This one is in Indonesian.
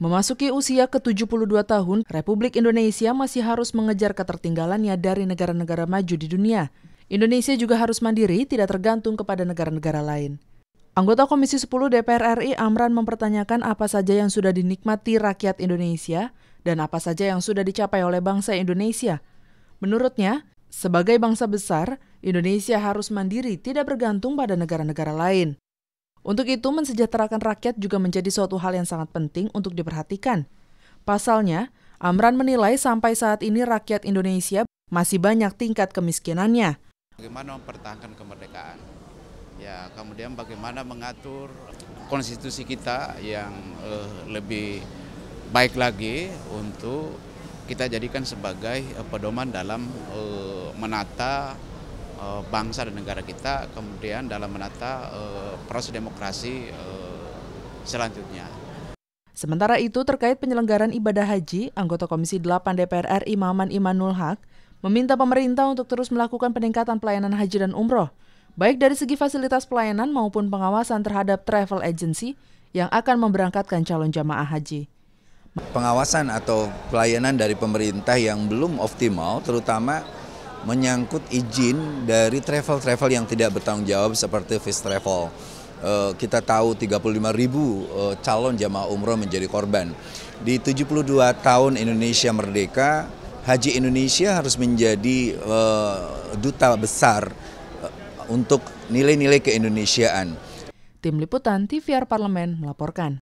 Memasuki usia ke-72 tahun, Republik Indonesia masih harus mengejar ketertinggalannya dari negara-negara maju di dunia. Indonesia juga harus mandiri, tidak tergantung kepada negara-negara lain. Anggota Komisi 10 DPR RI Amran mempertanyakan apa saja yang sudah dinikmati rakyat Indonesia dan apa saja yang sudah dicapai oleh bangsa Indonesia. Menurutnya, sebagai bangsa besar, Indonesia harus mandiri, tidak bergantung pada negara-negara lain. Untuk itu, mensejahterakan rakyat juga menjadi suatu hal yang sangat penting untuk diperhatikan. Pasalnya, Amran menilai sampai saat ini rakyat Indonesia masih banyak tingkat kemiskinannya. Bagaimana mempertahankan kemerdekaan? Ya, kemudian bagaimana mengatur konstitusi kita yang uh, lebih baik lagi untuk kita jadikan sebagai uh, pedoman dalam uh, menata Eh, bangsa dan negara kita, kemudian dalam menata eh, proses demokrasi eh, selanjutnya. Sementara itu, terkait penyelenggaran ibadah haji, anggota Komisi 8 DPR RI Maman Imanul Haq meminta pemerintah untuk terus melakukan peningkatan pelayanan haji dan umroh, baik dari segi fasilitas pelayanan maupun pengawasan terhadap travel agency yang akan memberangkatkan calon jamaah haji pengawasan atau pelayanan dari pemerintah yang belum optimal, terutama menyangkut izin dari travel-travel yang tidak bertanggung jawab seperti Fish Travel. Eh, kita tahu 35 ribu eh, calon jamaah umroh menjadi korban. Di 72 tahun Indonesia merdeka, Haji Indonesia harus menjadi eh, duta besar untuk nilai-nilai keindonesiaan. Tim Liputan TVR Parlemen melaporkan.